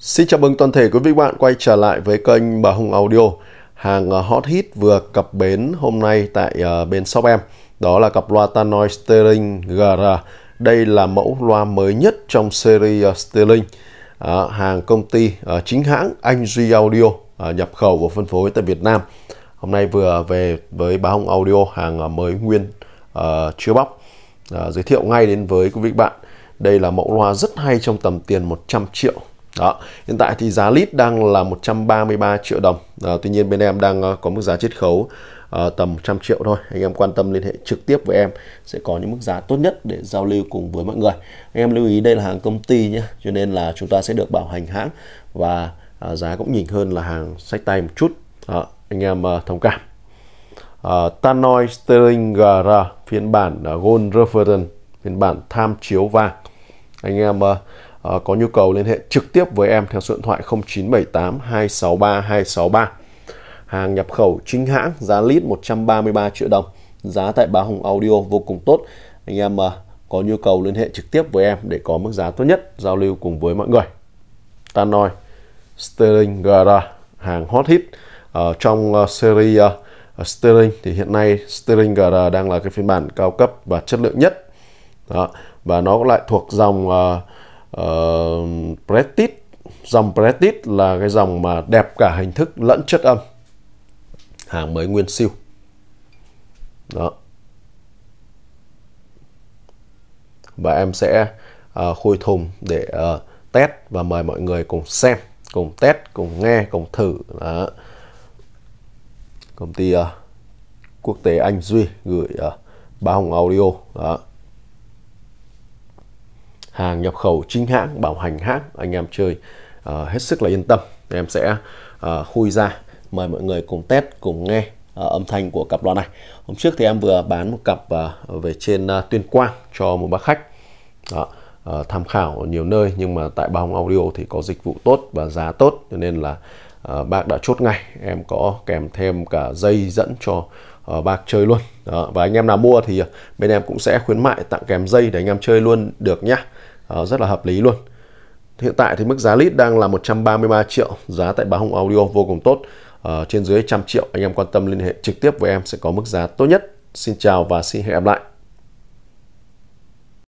Xin chào mừng toàn thể quý vị bạn quay trở lại với kênh Bà Hùng Audio. Hàng ờ, hot hit vừa cập bến hôm nay tại ờ, bên shop em. Đó là cặp loa Tannoy Sterling GR. Đây là mẫu loa mới nhất trong series ờ, Sterling. À, hàng công ty à, chính hãng Anh Duy Audio à, nhập khẩu và phân phối tại Việt Nam. Hôm nay vừa về với Bà Hùng Audio hàng mới nguyên à, chưa bóc. À, giới thiệu ngay đến với quý vị bạn. Đây là mẫu loa rất hay trong tầm tiền 100 triệu đó, hiện tại thì giá lít đang là 133 triệu đồng. À, tuy nhiên bên em đang ờ, có mức giá chiết khấu à, tầm 100 triệu thôi. Anh em quan tâm liên hệ trực tiếp với em sẽ có những mức giá tốt nhất để giao lưu cùng với mọi người. Anh em lưu ý đây là hàng công ty nhé, cho nên là chúng ta sẽ được bảo hành hãng và à, giá cũng nhỉnh hơn là hàng sách tay một chút. À, anh em à, thông cảm. À, Tannoy Sterling GR phiên bản à, Gold Reference phiên bản tham chiếu vàng. Anh em à, Ờ, có nhu cầu liên hệ trực tiếp với em theo số điện thoại 0978 263 263. Hàng nhập khẩu chính hãng, giá lít 133 triệu đồng, giá tại Bá Hùng Audio vô cùng tốt. Anh em uh, có nhu cầu liên hệ trực tiếp với em để có mức giá tốt nhất, giao lưu cùng với mọi người. Tanoi, Sterling GR, hàng hot hit ở ờ, trong series Sterling thì hiện nay Sterling GR đang là cái phiên bản cao cấp và chất lượng nhất. Đó. Và nó lại thuộc dòng uh, uh, ờ, Prestige dòng Prestige là cái dòng mà đẹp cả hình thức lẫn chất âm hàng mới nguyên siêu đó và em sẽ uh, khui thùng để uh, test và mời mọi người cùng xem cùng test cùng nghe cùng thử đó. công ty uh, quốc tế anh duy gửi uh, ba hồng audio đó hàng nhập khẩu chính hãng, bảo hành hãng, anh em chơi uh, hết sức là yên tâm. Em sẽ uh, khui ra, mời mọi người cùng test, cùng nghe uh, âm thanh của cặp loa này. Hôm trước thì em vừa bán một cặp uh, về trên uh, Tuyên Quang cho một bác khách. Đó. Uh, tham khảo ở nhiều nơi nhưng mà tại Bao Audio thì có dịch vụ tốt và giá tốt cho nên là à, bác đã chốt ngay em có kèm thêm cả dây dẫn cho à, bác chơi luôn đó. và anh em nào mua thì ờ, bên em cũng sẽ khuyến mại tặng kèm dây để anh em chơi luôn được nhá à, rất là hợp lý luôn hiện tại thì mức giá lít đang là 133 triệu giá tại bá hùng audio vô cùng tốt à, trên dưới trăm triệu anh em quan tâm liên hệ trực tiếp với em sẽ có mức giá tốt nhất xin chào và xin hẹn gặp lại